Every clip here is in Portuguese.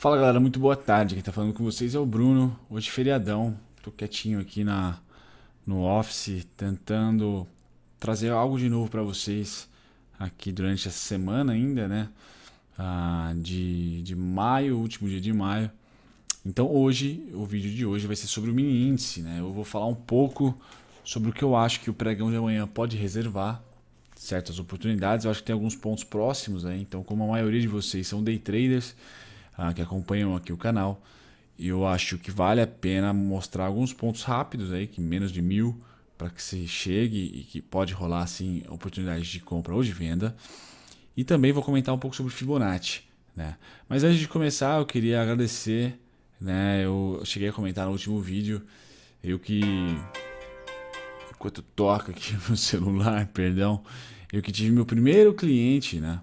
Fala galera, muito boa tarde. Quem tá falando com vocês é o Bruno. Hoje feriadão, tô quietinho aqui na no office, tentando trazer algo de novo para vocês aqui durante essa semana ainda, né? Ah, de, de maio, último dia de maio. Então hoje, o vídeo de hoje vai ser sobre o mini índice, né? Eu vou falar um pouco sobre o que eu acho que o pregão de amanhã pode reservar certas oportunidades. Eu acho que tem alguns pontos próximos, né? Então, como a maioria de vocês são day traders, ah, que acompanham aqui o canal. Eu acho que vale a pena mostrar alguns pontos rápidos aí, que menos de mil, para que você chegue e que pode rolar assim oportunidades de compra ou de venda. E também vou comentar um pouco sobre Fibonacci. Né? Mas antes de começar, eu queria agradecer. Né? Eu cheguei a comentar no último vídeo, eu que. Enquanto toca aqui no celular, perdão, eu que tive meu primeiro cliente né?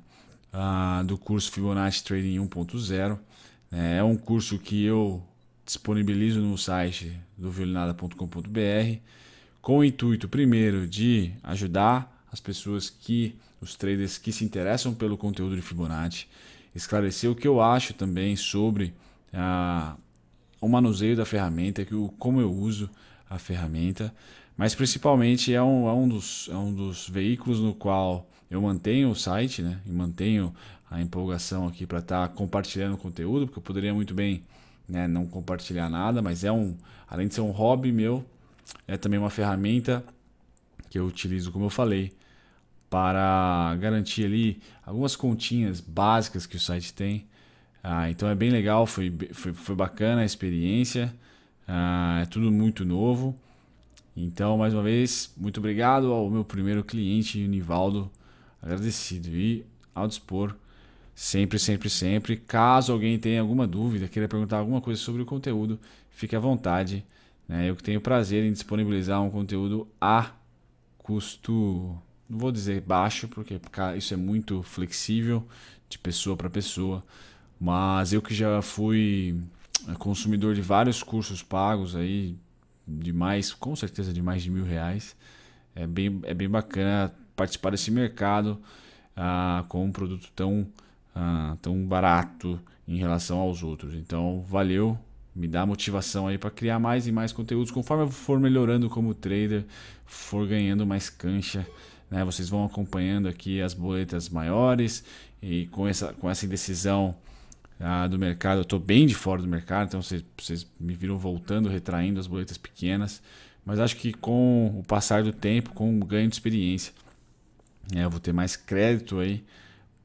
Ah, do curso Fibonacci Trading 1.0. É um curso que eu disponibilizo no site do violinada.com.br com o intuito primeiro de ajudar as pessoas que os traders que se interessam pelo conteúdo de Fibonacci, esclarecer o que eu acho também sobre ah, o manuseio da ferramenta, que o, como eu uso a ferramenta, mas principalmente é um, é um, dos, é um dos veículos no qual eu mantenho o site né, e mantenho a empolgação aqui para estar tá compartilhando conteúdo, porque eu poderia muito bem né, não compartilhar nada, mas é um, além de ser um hobby meu, é também uma ferramenta que eu utilizo, como eu falei, para garantir ali algumas continhas básicas que o site tem. Ah, então é bem legal, foi, foi, foi bacana a experiência, ah, é tudo muito novo. Então, mais uma vez, muito obrigado ao meu primeiro cliente, Univaldo, agradecido e ao dispor Sempre, sempre, sempre. Caso alguém tenha alguma dúvida, queira perguntar alguma coisa sobre o conteúdo, fique à vontade. Né? Eu que tenho prazer em disponibilizar um conteúdo a custo, não vou dizer baixo, porque isso é muito flexível de pessoa para pessoa, mas eu que já fui consumidor de vários cursos pagos aí, de mais, com certeza de mais de mil reais, é bem, é bem bacana participar desse mercado ah, com um produto tão ah, tão barato em relação aos outros. Então, valeu, me dá motivação aí para criar mais e mais conteúdos. Conforme eu for melhorando como trader, for ganhando mais cancha, né? Vocês vão acompanhando aqui as boletas maiores e com essa com essa indecisão ah, do mercado, eu estou bem de fora do mercado, então vocês, vocês me viram voltando, retraindo as boletas pequenas. Mas acho que com o passar do tempo, com o ganho de experiência, né? eu vou ter mais crédito aí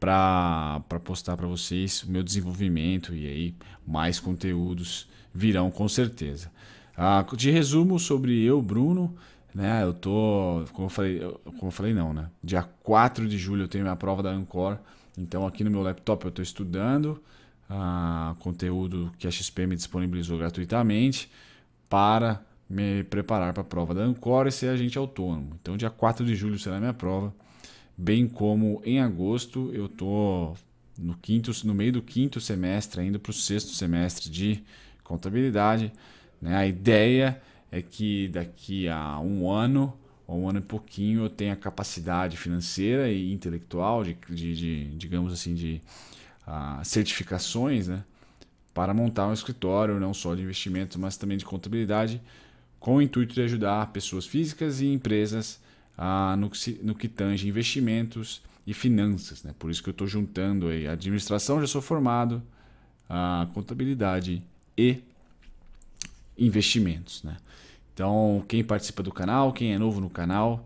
para postar para vocês o meu desenvolvimento e aí mais conteúdos virão com certeza. Ah, de resumo sobre eu, Bruno, né? Eu tô, como eu falei, como eu falei não, né? Dia 4 de julho eu tenho minha prova da Ancor, então aqui no meu laptop eu estou estudando ah, conteúdo que a XP me disponibilizou gratuitamente para me preparar para a prova da Ancor e ser agente autônomo. Então dia 4 de julho será minha prova bem como em agosto eu tô no quinto, no meio do quinto semestre, indo para o sexto semestre de contabilidade. Né? A ideia é que daqui a um ano ou um ano e pouquinho eu tenha capacidade financeira e intelectual de, de, de digamos assim, de uh, certificações, né? Para montar um escritório não só de investimentos, mas também de contabilidade, com o intuito de ajudar pessoas físicas e empresas ah, no, que, no que tange investimentos e finanças. Né? Por isso que eu estou juntando aí administração, já sou formado, a contabilidade e investimentos. Né? Então, quem participa do canal, quem é novo no canal,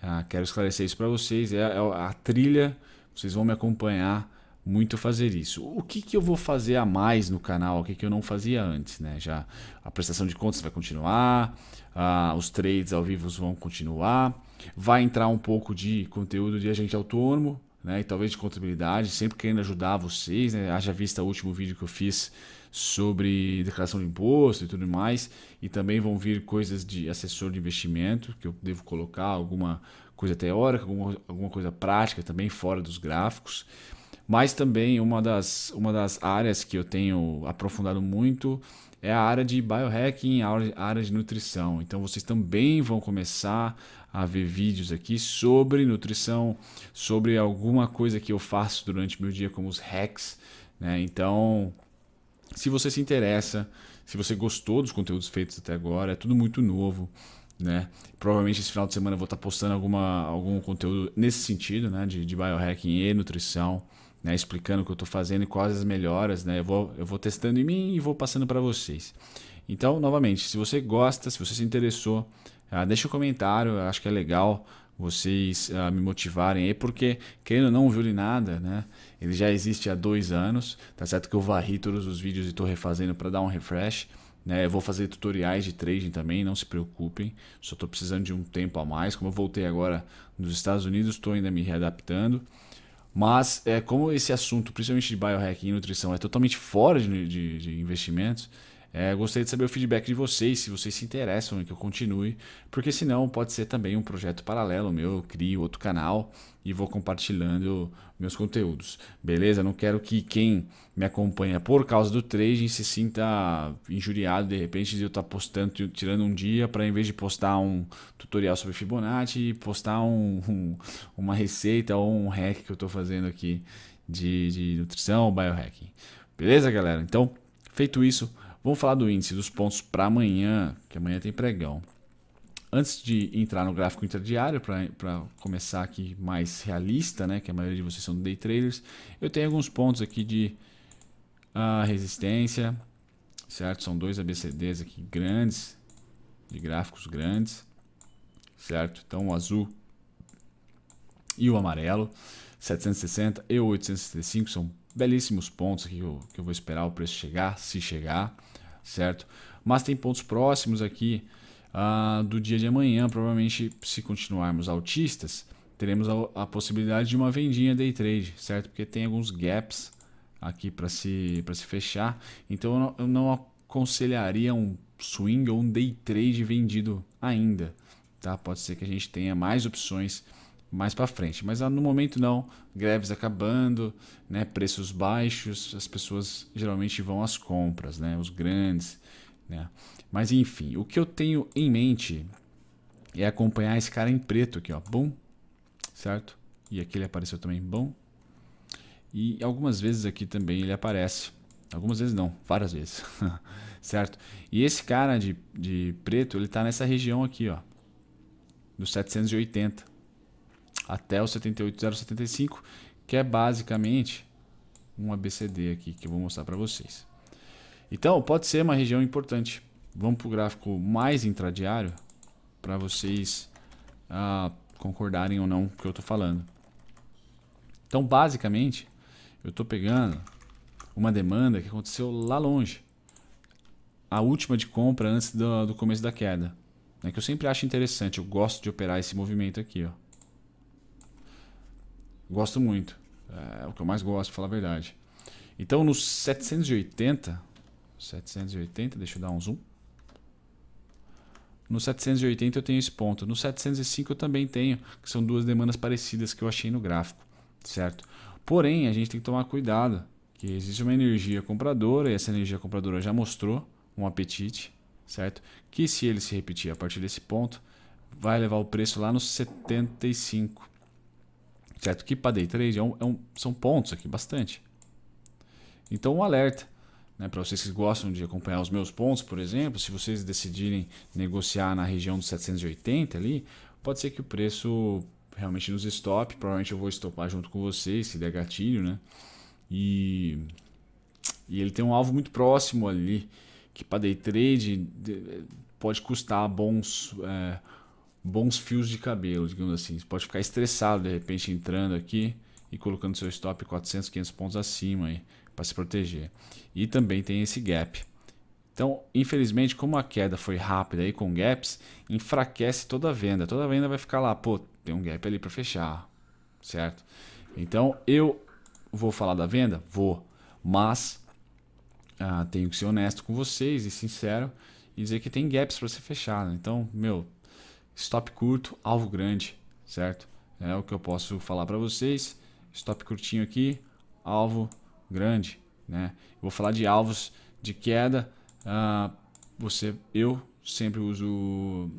ah, quero esclarecer isso para vocês. É, é a trilha, vocês vão me acompanhar muito fazer isso. O que, que eu vou fazer a mais no canal? O que, que eu não fazia antes, né? Já a prestação de contas vai continuar, ah, os trades ao vivo vão continuar, vai entrar um pouco de conteúdo de agente autônomo, né? E talvez de contabilidade, sempre querendo ajudar vocês, né? Haja vista o último vídeo que eu fiz sobre declaração de imposto e tudo mais. E também vão vir coisas de assessor de investimento, que eu devo colocar alguma coisa teórica, alguma, alguma coisa prática também fora dos gráficos. Mas também uma das, uma das áreas que eu tenho aprofundado muito é a área de biohacking, a área de nutrição. Então vocês também vão começar a ver vídeos aqui sobre nutrição, sobre alguma coisa que eu faço durante meu dia, como os hacks. Né? Então, se você se interessa, se você gostou dos conteúdos feitos até agora, é tudo muito novo. Né? Provavelmente esse final de semana eu vou estar postando alguma, algum conteúdo nesse sentido, né? de, de biohacking e nutrição né, explicando o que eu estou fazendo e quais as melhoras, né? Eu vou, eu vou testando em mim e vou passando para vocês. Então, novamente, se você gosta, se você se interessou, ah, deixa um comentário, eu acho que é legal vocês ah, me motivarem aí, porque, querendo ou não, o Violinada, né? Ele já existe há dois anos, tá certo que eu varri todos os vídeos e estou refazendo para dar um refresh. Né, eu vou fazer tutoriais de trading também, não se preocupem. Só estou precisando de um tempo a mais. Como eu voltei agora nos Estados Unidos, estou ainda me readaptando. Mas é, como esse assunto, principalmente de biohacking e nutrição, é totalmente fora de, de, de investimentos, é, gostaria de saber o feedback de vocês, se vocês se interessam em que eu continue, porque senão pode ser também um projeto paralelo meu, eu crio outro canal e vou compartilhando meus conteúdos. Beleza? Não quero que quem me acompanha por causa do trading se sinta injuriado de repente de eu estar tá postando, tirando um dia para em vez de postar um tutorial sobre Fibonacci, postar um, um, uma receita ou um hack que eu estou fazendo aqui de, de nutrição ou biohacking. Beleza, galera? Então, feito isso, Vamos falar do índice dos pontos para amanhã, que amanhã tem pregão. Antes de entrar no gráfico interdiário para começar aqui mais realista, né, que a maioria de vocês são day traders, eu tenho alguns pontos aqui de uh, resistência, certo? São dois ABCDs aqui grandes, de gráficos grandes, certo? Então o azul e o amarelo, 760 e 865 são belíssimos pontos aqui que eu, que eu vou esperar o preço chegar, se chegar certo? Mas tem pontos próximos aqui ah, do dia de amanhã, provavelmente se continuarmos altistas, teremos a, a, possibilidade de uma vendinha day trade, certo? Porque tem alguns gaps aqui para se, se fechar, então eu não, eu não aconselharia um swing ou um day trade vendido ainda, tá? Pode ser que a gente tenha mais opções mais para frente. Mas ah, no momento não, greves acabando, né? preços baixos, as pessoas geralmente vão às compras, né? os grandes. Né? Mas enfim, o que eu tenho em mente é acompanhar esse cara em preto aqui, ó, bom, certo? E aqui ele apareceu também, bom. E algumas vezes aqui também ele aparece. Algumas vezes não, várias vezes, certo? E esse cara de, de preto, ele tá nessa região aqui, ó, dos 780, até o 78075, que é basicamente um ABCD aqui que eu vou mostrar para vocês. Então, pode ser uma região importante. Vamos para o gráfico mais intradiário para vocês ah, concordarem ou não com o que eu estou falando. Então, basicamente, eu estou pegando uma demanda que aconteceu lá longe. A última de compra antes do, do começo da queda. Né, que eu sempre acho interessante. Eu gosto de operar esse movimento aqui. Ó. Gosto muito. É, é o que eu mais gosto, para falar a verdade. Então, no 780... 780, deixa eu dar um zoom. No 780 eu tenho esse ponto. No 705 eu também tenho, que são duas demandas parecidas que eu achei no gráfico, certo? Porém, a gente tem que tomar cuidado, que existe uma energia compradora, e essa energia compradora já mostrou um apetite, certo? Que se ele se repetir a partir desse ponto, vai levar o preço lá nos 75. Certo que para day trade é um, é um, são pontos aqui, bastante. Então um alerta. Né, para vocês que gostam de acompanhar os meus pontos, por exemplo, se vocês decidirem negociar na região dos 780 ali, pode ser que o preço realmente nos stop. Provavelmente eu vou estopar junto com vocês, se der gatilho, né? E, e ele tem um alvo muito próximo ali, que para day trade pode custar bons. É, bons fios de cabelo, digamos assim. Você pode ficar estressado de repente entrando aqui e colocando seu stop 400, 500 pontos acima aí para se proteger. E também tem esse gap. Então, infelizmente, como a queda foi rápida aí com gaps, enfraquece toda a venda. Toda a venda vai ficar lá, pô, tem um gap ali para fechar, certo? Então, eu vou falar da venda? Vou, mas ah, tenho que ser honesto com vocês e sincero e dizer que tem gaps para ser fechado. Né? Então, meu, stop curto, alvo grande, certo? É o que eu posso falar para vocês. Stop curtinho aqui, alvo grande, né? vou falar de alvos de queda. Uh, você, eu sempre uso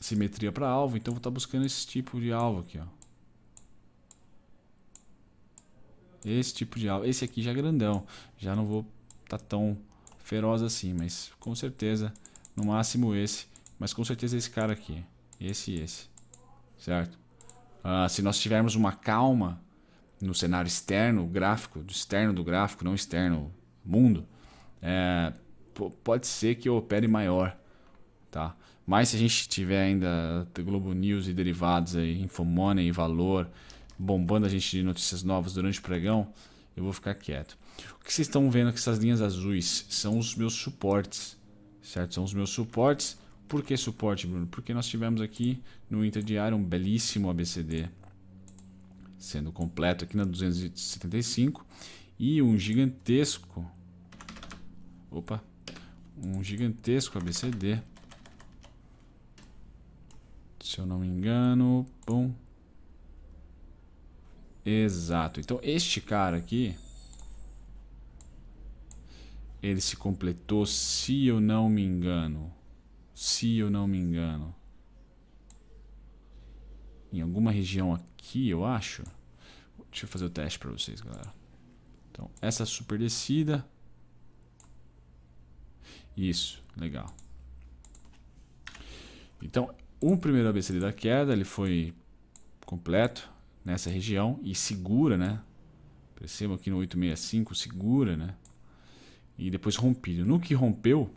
simetria para alvo, então vou estar tá buscando esse tipo de alvo aqui, ó. Esse tipo de alvo. Esse aqui já é grandão. Já não vou estar tá tão feroz assim, mas com certeza, no máximo esse. Mas com certeza esse cara aqui. Esse e esse. Certo? Ah, se nós tivermos uma calma no cenário externo, gráfico, do externo do gráfico, não externo mundo, é, pode ser que eu opere maior. Tá? Mas se a gente tiver ainda Globo News e derivados, aí, Infomoney e Valor, bombando a gente de notícias novas durante o pregão, eu vou ficar quieto. O que vocês estão vendo que essas linhas azuis são os meus suportes, certo? São os meus suportes por que suporte, Bruno? Porque nós tivemos aqui no interdiário um belíssimo ABCD sendo completo aqui na 275 e um gigantesco opa, um gigantesco ABCD se eu não me engano, bom Exato. Então este cara aqui ele se completou, se eu não me engano, se eu não me engano. Em alguma região aqui, eu acho. Deixa eu fazer o teste para vocês, galera. Então, essa super descida. Isso, legal. Então, o primeiro ABCD da queda, ele foi completo nessa região e segura, né? Percebam aqui no 865, segura, né? E depois rompido. No que rompeu,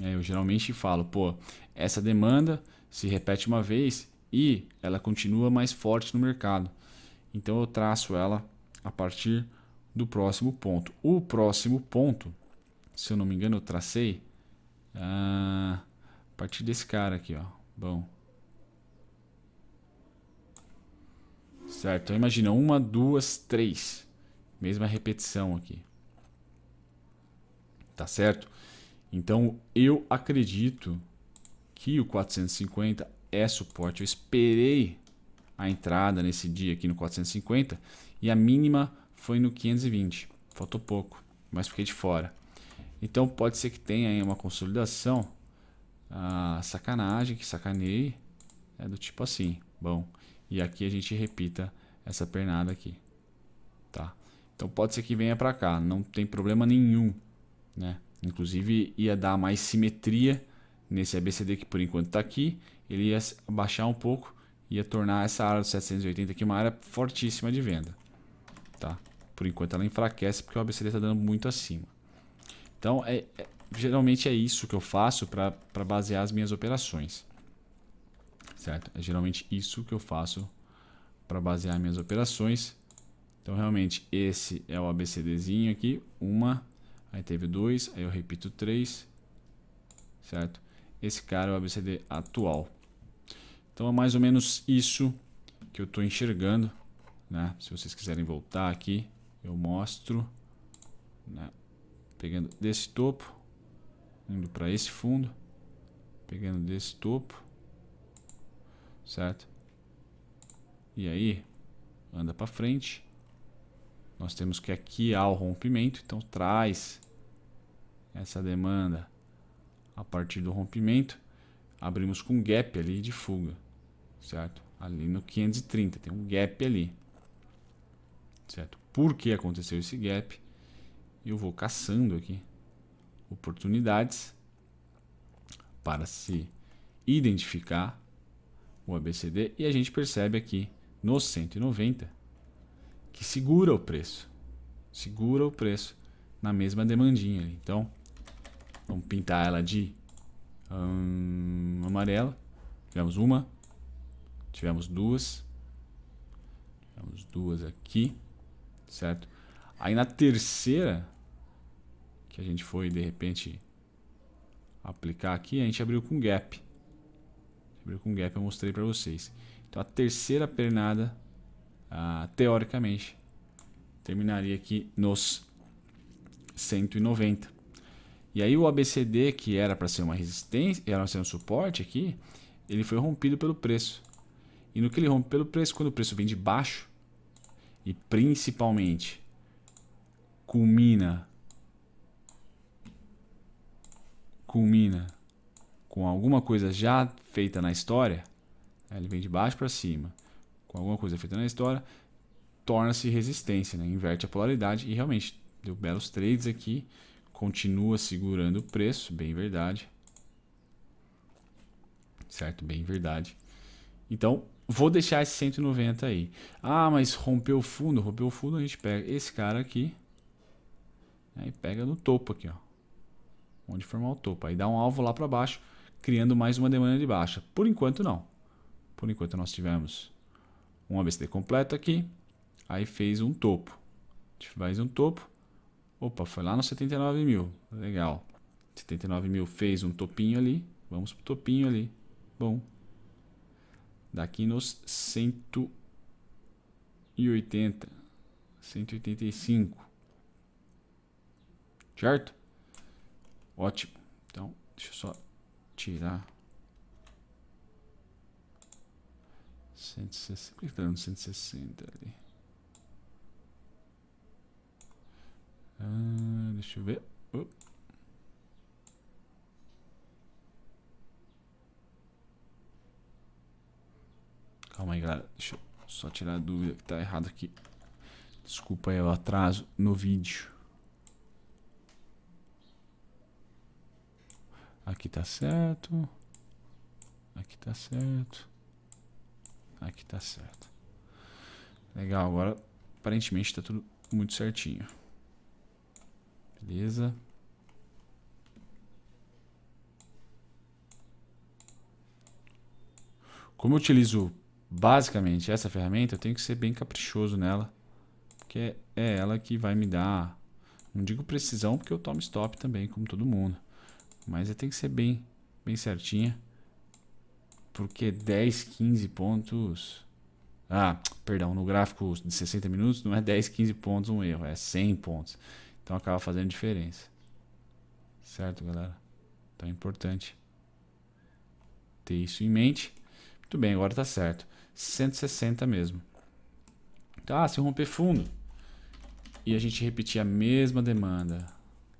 é, eu geralmente falo, pô, essa demanda se repete uma vez e ela continua mais forte no mercado. Então eu traço ela a partir do próximo ponto. O próximo ponto, se eu não me engano, eu tracei ah, a partir desse cara aqui, ó. Bom. Certo, então imagina, uma, duas, três. Mesma repetição aqui. Tá certo? Então eu acredito que o 450 é suporte. Eu esperei a entrada nesse dia aqui no 450 e a mínima foi no 520. Faltou pouco, mas fiquei de fora. Então pode ser que tenha aí uma consolidação. Ah, sacanagem, que sacanei. É do tipo assim. Bom, e aqui a gente repita essa pernada aqui. Tá? Então pode ser que venha para cá, não tem problema nenhum, né? Inclusive ia dar mais simetria nesse ABCD que por enquanto está aqui. Ele ia abaixar um pouco, ia tornar essa área dos 780 aqui uma área fortíssima de venda. Tá? Por enquanto ela enfraquece porque o ABCD está dando muito acima. Então é, é, geralmente é isso que eu faço para basear as minhas operações. Certo? É geralmente isso que eu faço para basear minhas operações. Então realmente esse é o ABCDzinho aqui, uma Aí teve 2, aí eu repito 3, certo? Esse cara é o ABCD atual. Então é mais ou menos isso que eu estou enxergando. Né? Se vocês quiserem voltar aqui, eu mostro. Né? Pegando desse topo, indo para esse fundo, pegando desse topo, certo? E aí, anda para frente nós temos que aqui há o rompimento, então traz essa demanda a partir do rompimento. Abrimos com um gap ali de fuga, certo? Ali no 530, tem um gap ali, certo? Por que aconteceu esse gap? Eu vou caçando aqui oportunidades para se identificar o ABCD e a gente percebe aqui no 190 que segura o preço. Segura o preço na mesma demandinha ali. Então, vamos pintar ela de hum, amarela. Tivemos uma, tivemos duas, tivemos duas aqui, certo? Aí na terceira, que a gente foi de repente aplicar aqui, a gente abriu com gap. Abriu com gap, eu mostrei para vocês. Então a terceira pernada ah, teoricamente, terminaria aqui nos 190. E aí o ABCD, que era para ser uma resistência, era para ser um suporte aqui, ele foi rompido pelo preço. E no que ele rompe pelo preço, quando o preço vem de baixo, e principalmente culmina culmina com alguma coisa já feita na história, ele vem de baixo para cima com alguma coisa feita na história, torna-se resistência, né? inverte a polaridade e realmente deu belos trades aqui, continua segurando o preço, bem verdade. Certo, bem verdade. Então, vou deixar esse 190 aí. Ah, mas rompeu o fundo, rompeu o fundo, a gente pega esse cara aqui né, e pega no topo aqui, ó. Onde formar o topo. Aí dá um alvo lá para baixo, criando mais uma demanda de baixa. Por enquanto não. Por enquanto nós tivemos um ABCD completo aqui, aí fez um topo. A gente faz um topo. Opa, foi lá no 79 mil. Legal. 79 mil fez um topinho ali. Vamos pro topinho ali. Bom. Daqui nos 180. 185. Certo? Ótimo. Então, deixa eu só tirar 160. Por que tá dando 160 ali? Ah, deixa eu ver. Uh. Calma aí, galera. Deixa eu só tirar a dúvida que tá errado aqui. Desculpa aí o atraso no vídeo. Aqui tá certo. Aqui tá certo. Aqui tá certo. Legal, agora aparentemente tá tudo muito certinho. Beleza. Como eu utilizo basicamente essa ferramenta, eu tenho que ser bem caprichoso nela. Porque é, é ela que vai me dar... Não digo precisão, porque eu tomo stop também, como todo mundo. Mas tem que ser bem, bem certinha. Porque 10, 15 pontos. Ah, perdão, no gráfico de 60 minutos não é 10, 15 pontos um erro, é 100 pontos. Então acaba fazendo diferença. Certo, galera? Então é importante ter isso em mente. Muito bem, agora tá certo. 160 mesmo. Então, ah, se romper fundo e a gente repetir a mesma demanda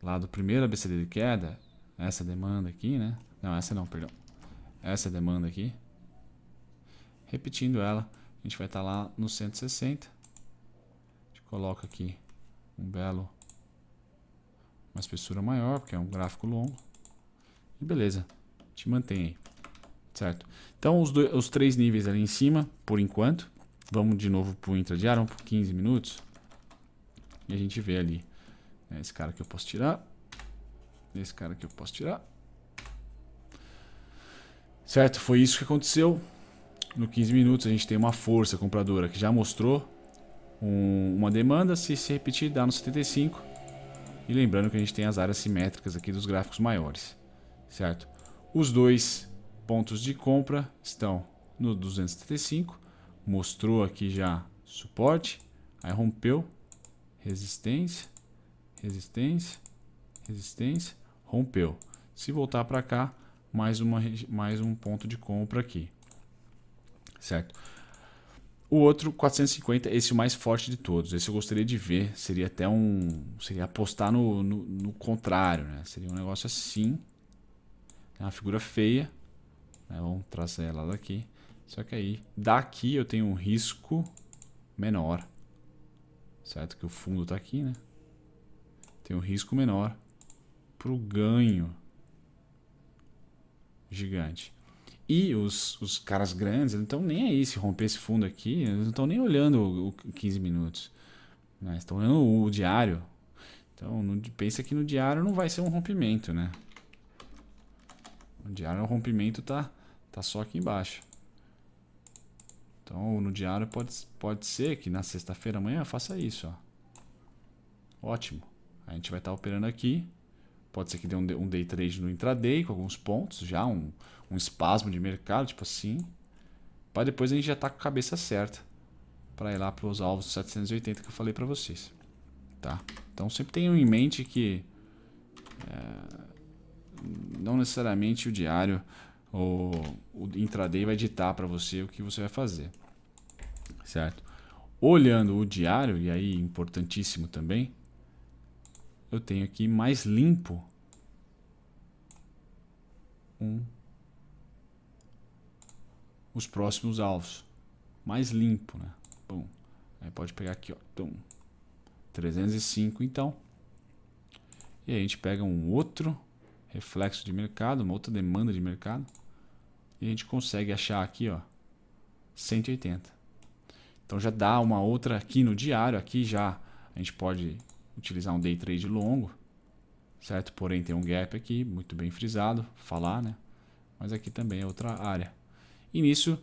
lá do primeiro ABCD de queda, essa demanda aqui, né? Não, essa não, perdão essa demanda aqui. Repetindo ela, a gente vai estar tá lá no 160. A gente coloca aqui um belo, uma espessura maior, porque é um gráfico longo. E beleza, a gente mantém aí. Certo? Então, os, dois, os três níveis ali em cima, por enquanto. Vamos de novo para o intradiário, vamos por 15 minutos. E a gente vê ali. Né, esse cara que eu posso tirar. Esse cara que eu posso tirar. Certo? Foi isso que aconteceu. No 15 minutos a gente tem uma força compradora que já mostrou um, uma demanda. Se se repetir, dá no 75. E lembrando que a gente tem as áreas simétricas aqui dos gráficos maiores. Certo? Os dois pontos de compra estão no 275. Mostrou aqui já suporte. Aí rompeu. Resistência. Resistência. Resistência. Rompeu. Se voltar para cá, mais, uma, mais um ponto de compra aqui. Certo? O outro, 450, esse é o mais forte de todos. Esse eu gostaria de ver. Seria até um. Seria apostar no, no, no contrário, né? Seria um negócio assim. É uma figura feia. Né? Vamos trazer ela daqui. Só que aí, daqui eu tenho um risco menor. Certo? Que o fundo está aqui, né? Tem um risco menor pro ganho gigante. E os, os caras grandes não estão nem aí se romper esse fundo aqui, eles não estão nem olhando o 15 minutos. Né? Estão olhando o, o diário. Então no, pensa que no diário não vai ser um rompimento, né? No diário o rompimento tá, tá só aqui embaixo. Então no diário pode, pode ser que na sexta-feira amanhã faça isso. Ó. Ótimo. A gente vai estar tá operando aqui. Pode ser que dê um, um day trade no intraday com alguns pontos já, um, um espasmo de mercado, tipo assim. Para depois a gente já estar tá com a cabeça certa para ir lá para os alvos 780 que eu falei para vocês. Tá? Então sempre tenham em mente que é, não necessariamente o diário ou o intraday vai ditar para você o que você vai fazer. Certo? Olhando o diário, e aí importantíssimo também, eu tenho aqui mais limpo. Um. Os próximos alvos. Mais limpo, né? Bom, aí pode pegar aqui, ó. 305, então. E aí a gente pega um outro reflexo de mercado, uma outra demanda de mercado. E a gente consegue achar aqui, ó, 180. Então já dá uma outra aqui no diário, aqui já a gente pode utilizar um day trade longo, certo? Porém tem um gap aqui, muito bem frisado, falar, né? Mas aqui também é outra área. E nisso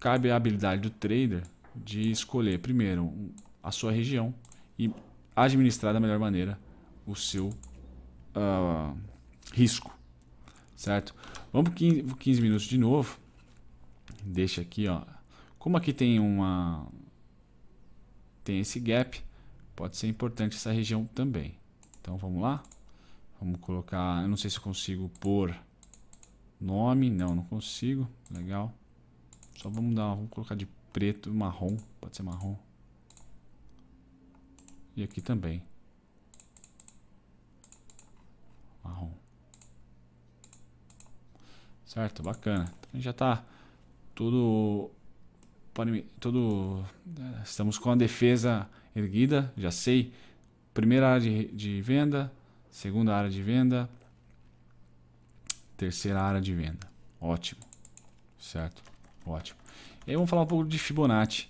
cabe a habilidade do trader de escolher primeiro a sua região e administrar da melhor maneira o seu uh, risco, certo? Vamos 15 minutos de novo. Deixa aqui, ó. Como aqui tem uma tem esse gap, Pode ser importante essa região também. Então vamos lá. Vamos colocar, eu não sei se eu consigo pôr nome, não, não consigo. Legal. Só vamos dar, vamos colocar de preto, marrom, pode ser marrom. E aqui também. Marrom. Certo, bacana. Então já está tudo podem todo né, estamos com a defesa erguida, já sei. Primeira área de, de venda, segunda área de venda, terceira área de venda. Ótimo. Certo? Ótimo. E aí vamos falar um pouco de Fibonacci,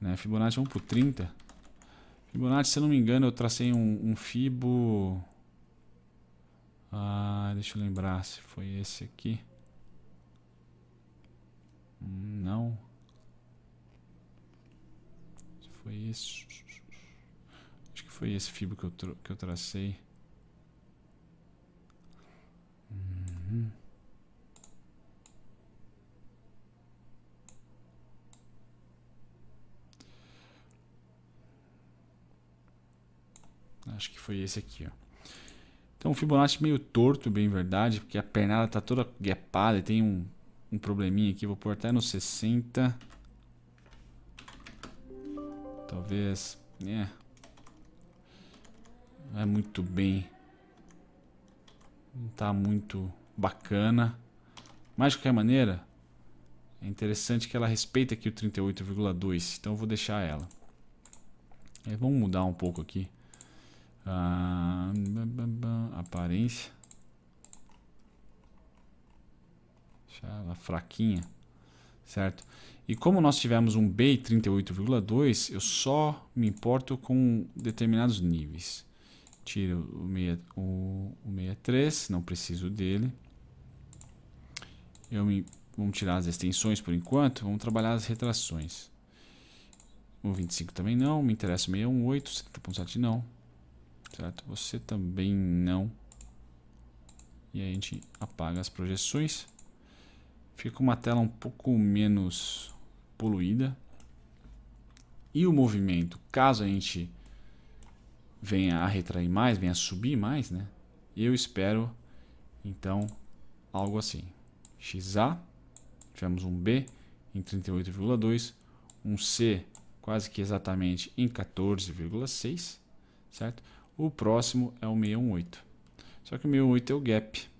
né? Fibonacci vamos por 30. Fibonacci, se eu não me engano, eu tracei um, um fibo ah, deixa eu lembrar se foi esse aqui. Hum, não foi esse. Acho que foi esse fibro que eu, que eu tracei. Uhum. Acho que foi esse aqui, ó. Então o Fibonacci meio torto, bem verdade, porque a pernada tá toda guepada e tem um, um probleminha aqui. Vou pôr até no 60 talvez. É. Não é muito bem. Não tá muito bacana. Mas de qualquer maneira, é interessante que ela respeita aqui o 38,2. Então eu vou deixar ela. É, vamos mudar um pouco aqui. Ah, aparência. Deixar ela fraquinha certo? E como nós tivemos um B 38,2, eu só me importo com determinados níveis. Tiro o, meia, o, o 63, não preciso dele. Eu me, vamos tirar as extensões por enquanto, vamos trabalhar as retrações. O 25 também não, me interessa o 618, 70.7 não. Certo? Você também não. E aí a gente apaga as projeções. Fica uma tela um pouco menos poluída. E o movimento, caso a gente venha a retrair mais, venha a subir mais, né? Eu espero, então, algo assim. XA, tivemos um B em 38,2, um C quase que exatamente em 14,6, certo? O próximo é o 618. Só que o 618 é o gap.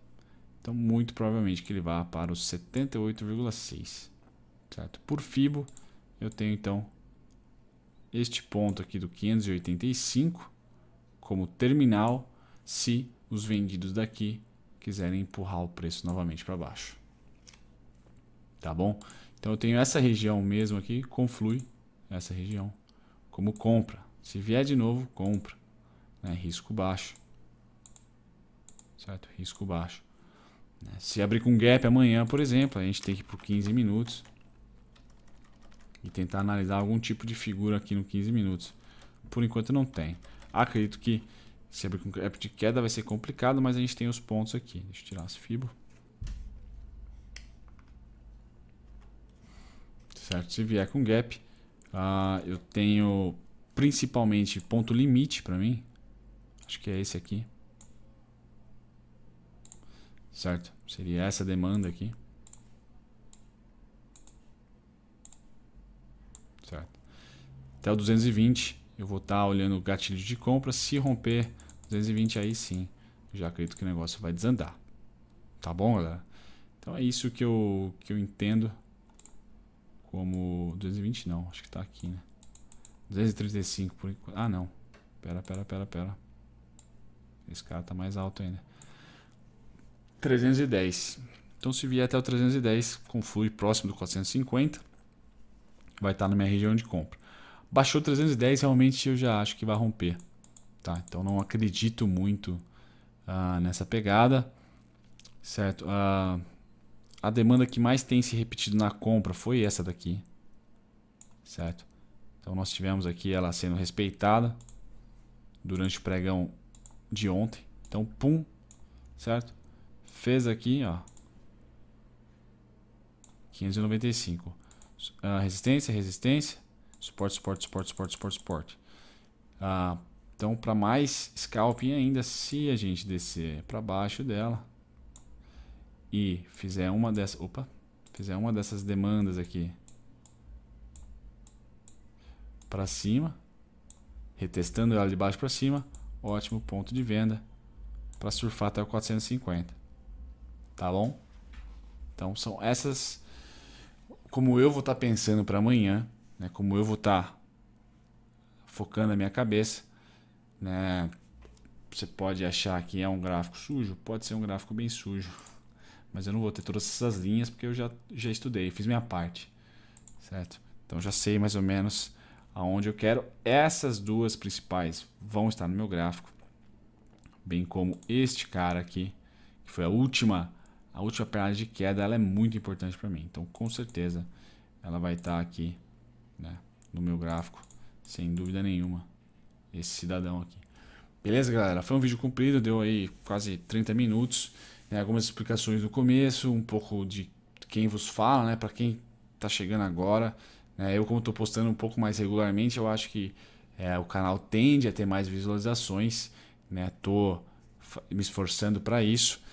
Então, muito provavelmente que ele vá para os 78,6. Certo? Por FIBO, eu tenho então este ponto aqui do 585 como terminal se os vendidos daqui quiserem empurrar o preço novamente para baixo. Tá bom? Então eu tenho essa região mesmo aqui, conflui essa região como compra. Se vier de novo, compra. Né? Risco baixo. Certo? Risco baixo. Né? Se abrir com gap amanhã, por exemplo, a gente tem que ir por 15 minutos e tentar analisar algum tipo de figura aqui no 15 minutos. Por enquanto não tem. Acredito que se abrir com gap de queda vai ser complicado, mas a gente tem os pontos aqui. Deixa eu tirar as fibras. Certo, se vier com gap, uh, eu tenho principalmente ponto limite para mim. Acho que é esse aqui. Certo? Seria essa demanda aqui. Certo. Até o 220 eu vou estar tá olhando o gatilho de compra. Se romper 220 aí sim, já acredito que o negócio vai desandar. Tá bom, galera? Então é isso que eu, que eu entendo como 220 não, acho que tá aqui, né? 235 por enquanto. Ah, não. Pera, pera, pera, pera. Esse cara tá mais alto ainda. 310. Então, se vier até o 310, flui próximo do 450, vai estar na minha região de compra. Baixou 310, realmente eu já acho que vai romper. Tá? Então, não acredito muito ah, nessa pegada. Certo? Ah, a demanda que mais tem se repetido na compra foi essa daqui. Certo? Então, nós tivemos aqui ela sendo respeitada durante o pregão de ontem. Então, pum, certo? Fez aqui, ó. 595. Uh, ah, resistência, resistência. Suporte, suporte, suporte, suporte, suporte, suporte. Uh, então, para mais scalping ainda, se a gente descer para baixo dela e fizer uma dessas... Opa! Fizer uma dessas demandas aqui para cima, retestando ela de baixo para cima, ótimo ponto de venda para surfar até o 450 tá bom? Então são essas como eu vou estar tá pensando para amanhã, né? Como eu vou estar tá focando a minha cabeça, né? Você pode achar que é um gráfico sujo, pode ser um gráfico bem sujo, mas eu não vou ter todas essas linhas porque eu já já estudei, fiz minha parte, certo? Então já sei mais ou menos aonde eu quero. Essas duas principais vão estar no meu gráfico, bem como este cara aqui, que foi a última a última perna de queda ela é muito importante para mim. Então, com certeza, ela vai estar tá aqui né, no meu gráfico, sem dúvida nenhuma, esse cidadão aqui. Beleza, galera? Foi um vídeo comprido, deu aí quase 30 minutos. Né, algumas explicações no começo, um pouco de quem vos fala, né? Para quem está chegando agora. Né, eu, como estou postando um pouco mais regularmente, eu acho que é, o canal tende a ter mais visualizações. Estou né, me esforçando para isso.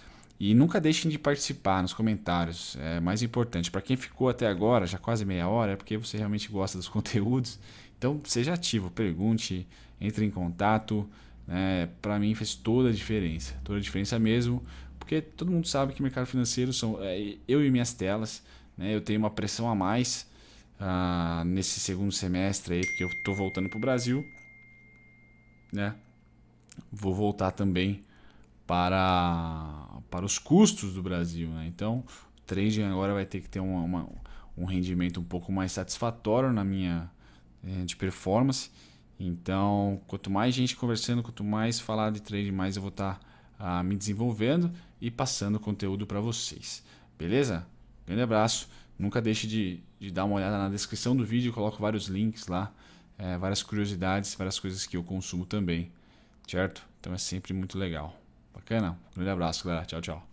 E nunca deixem de participar nos comentários, é mais importante. Para quem ficou até agora, já quase meia hora, é porque você realmente gosta dos conteúdos. Então seja ativo, pergunte, entre em contato. É, né? Para mim fez toda a diferença, toda a diferença mesmo, porque todo mundo sabe que o mercado financeiro são é, eu e minhas telas. Né? Eu tenho uma pressão a mais ah, nesse segundo semestre aí, porque eu estou voltando para o Brasil. Né? Vou voltar também para para os custos do Brasil. Né? Então, o trading agora vai ter que ter uma, uma, um rendimento um pouco mais satisfatório na minha eh, de performance. Então, quanto mais gente conversando, quanto mais falar de trading, mais eu vou estar tá, uh, me desenvolvendo e passando conteúdo para vocês. Beleza? Grande abraço. Nunca deixe de, de, dar uma olhada na descrição do vídeo, eu coloco vários links lá, é, várias curiosidades, várias coisas que eu consumo também, certo? Então é sempre muito legal. Bacana. Um grande abraço, galera. Tchau, tchau.